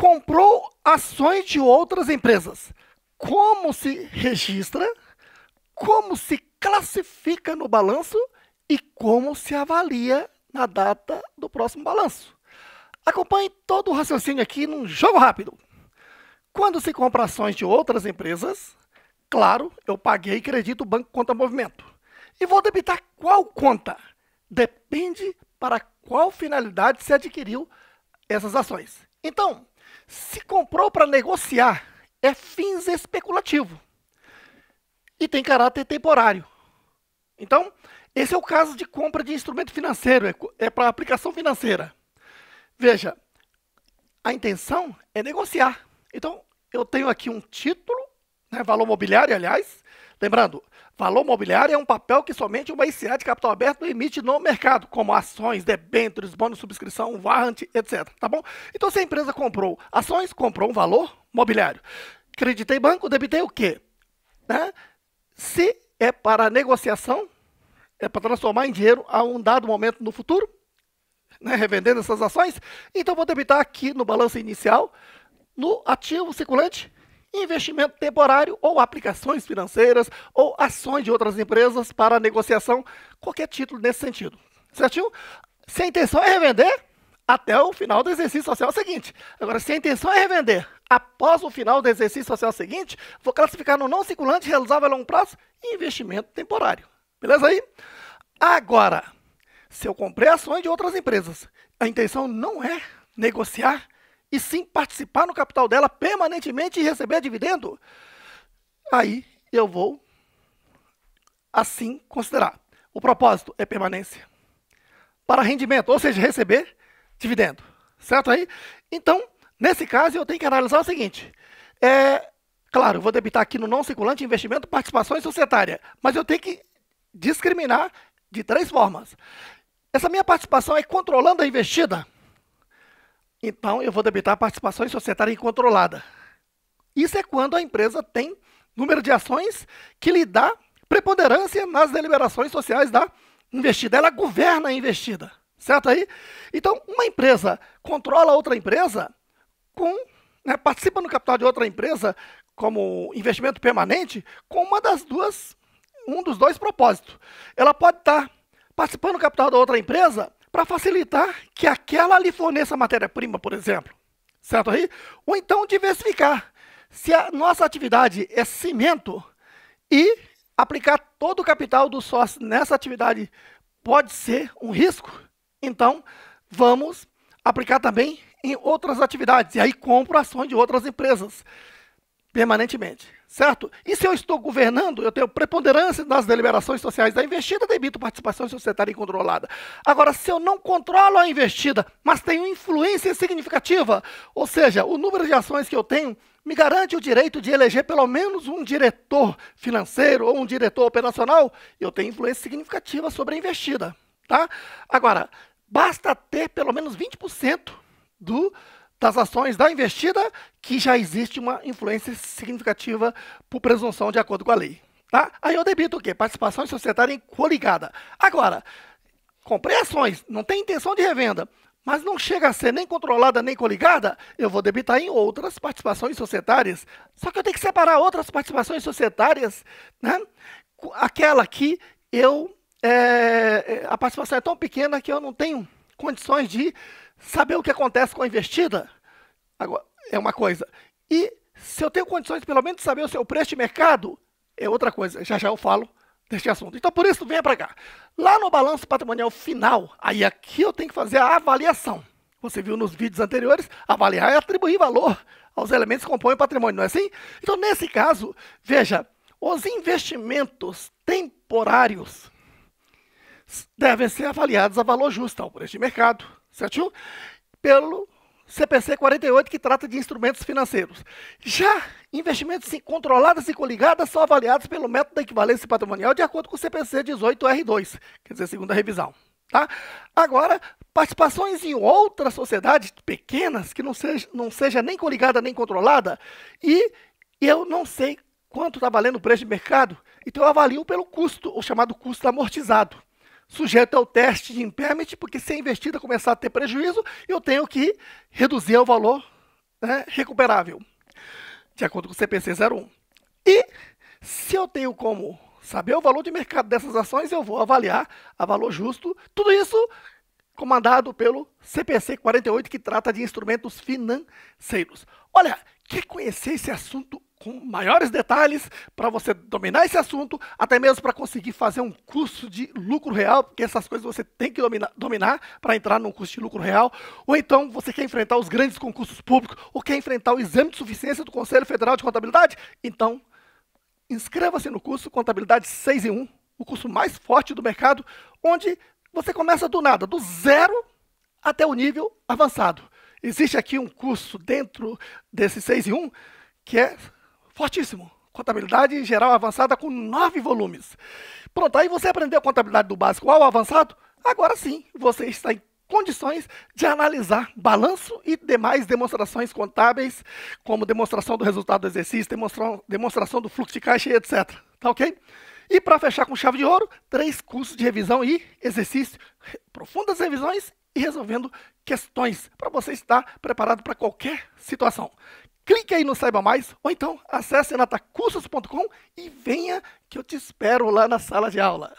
comprou ações de outras empresas. Como se registra, como se classifica no balanço e como se avalia na data do próximo balanço. Acompanhe todo o raciocínio aqui num jogo rápido. Quando se compra ações de outras empresas, claro, eu paguei e o banco conta movimento. E vou debitar qual conta? Depende para qual finalidade se adquiriu essas ações. Então, se comprou para negociar, é fins especulativo e tem caráter temporário. Então, esse é o caso de compra de instrumento financeiro, é, é para aplicação financeira. Veja, a intenção é negociar. Então, eu tenho aqui um título, né, valor mobiliário, aliás, Lembrando, valor mobiliário é um papel que somente uma ICA de capital aberto emite no mercado, como ações, debêntures, bônus de subscrição, warrant, etc. Tá bom? Então, se a empresa comprou ações, comprou um valor mobiliário. Creditei banco, debitei o quê? Né? Se é para negociação, é para transformar em dinheiro a um dado momento no futuro, né, revendendo essas ações, então vou debitar aqui no balanço inicial, no ativo circulante, investimento temporário ou aplicações financeiras ou ações de outras empresas para negociação, qualquer título nesse sentido. Certinho? Se a intenção é revender, até o final do exercício social é seguinte. Agora, se a intenção é revender após o final do exercício social seguinte, vou classificar no não circulante, realizável a longo prazo investimento temporário. Beleza aí? Agora, se eu comprei ações de outras empresas, a intenção não é negociar e sim participar no capital dela permanentemente e receber dividendo, aí eu vou assim considerar. O propósito é permanência. Para rendimento, ou seja, receber dividendo. Certo aí? Então, nesse caso, eu tenho que analisar o seguinte. É, claro, vou debitar aqui no não circulante investimento, participações societária, mas eu tenho que discriminar de três formas. Essa minha participação é controlando a investida. Então, eu vou debitar participações societária incontrolada. Isso é quando a empresa tem número de ações que lhe dá preponderância nas deliberações sociais da investida. Ela governa a investida, certo aí? Então, uma empresa controla outra empresa com né, participa no capital de outra empresa como investimento permanente com uma das duas um dos dois propósitos. Ela pode estar participando do capital da outra empresa para facilitar que aquela lhe forneça matéria-prima, por exemplo. Certo aí? Ou então diversificar. Se a nossa atividade é cimento e aplicar todo o capital do sócio nessa atividade pode ser um risco, então vamos aplicar também em outras atividades. E aí compro ações de outras empresas permanentemente. Certo? E se eu estou governando, eu tenho preponderância nas deliberações sociais da investida, debito participação societária incontrolada. Agora, se eu não controlo a investida, mas tenho influência significativa, ou seja, o número de ações que eu tenho me garante o direito de eleger pelo menos um diretor financeiro ou um diretor operacional, eu tenho influência significativa sobre a investida. Tá? Agora, basta ter pelo menos 20% do das ações da investida, que já existe uma influência significativa por presunção de acordo com a lei. Tá? Aí eu debito o quê? Participação societária em coligada. Agora, comprei ações, não tem intenção de revenda, mas não chega a ser nem controlada nem coligada, eu vou debitar em outras participações societárias. Só que eu tenho que separar outras participações societárias, né? aquela que eu. É, a participação é tão pequena que eu não tenho condições de Saber o que acontece com a investida agora, é uma coisa. E se eu tenho condições, pelo menos, de saber o seu preço de mercado, é outra coisa. Já já eu falo deste assunto. Então, por isso, venha para cá. Lá no balanço patrimonial final, aí aqui eu tenho que fazer a avaliação. Você viu nos vídeos anteriores, avaliar é atribuir valor aos elementos que compõem o patrimônio, não é assim? Então, nesse caso, veja, os investimentos temporários devem ser avaliados a valor justo ao preço de mercado, certo? Pelo CPC 48, que trata de instrumentos financeiros. Já investimentos controlados e coligadas são avaliados pelo método da equivalência patrimonial de acordo com o CPC 18R2, quer dizer, segunda revisão. Tá? Agora, participações em outras sociedades pequenas, que não seja, não seja nem coligada nem controlada, e eu não sei quanto está valendo o preço de mercado, então eu avalio pelo custo, o chamado custo amortizado sujeito ao teste de impairment, porque se a investida começar a ter prejuízo, eu tenho que reduzir o valor né, recuperável, de acordo com o CPC 01. E se eu tenho como saber o valor de mercado dessas ações, eu vou avaliar a valor justo. Tudo isso comandado pelo CPC 48, que trata de instrumentos financeiros. Olha, quer conhecer esse assunto com maiores detalhes para você dominar esse assunto, até mesmo para conseguir fazer um curso de lucro real, porque essas coisas você tem que dominar, dominar para entrar num curso de lucro real, ou então você quer enfrentar os grandes concursos públicos, ou quer enfrentar o exame de suficiência do Conselho Federal de Contabilidade, então inscreva-se no curso Contabilidade 6 em 1, o curso mais forte do mercado, onde você começa do nada, do zero até o nível avançado. Existe aqui um curso dentro desse 6 em 1 que é fortíssimo. Contabilidade geral avançada com nove volumes. Pronto, aí você aprendeu a contabilidade do básico ao avançado? Agora sim, você está em condições de analisar balanço e demais demonstrações contábeis, como demonstração do resultado do exercício, demonstra demonstração do fluxo de caixa, etc. Tá ok? E para fechar com chave de ouro, três cursos de revisão e exercício, profundas revisões e resolvendo questões, para você estar preparado para qualquer situação clique aí no Saiba Mais, ou então acesse natacursos.com e venha que eu te espero lá na sala de aula.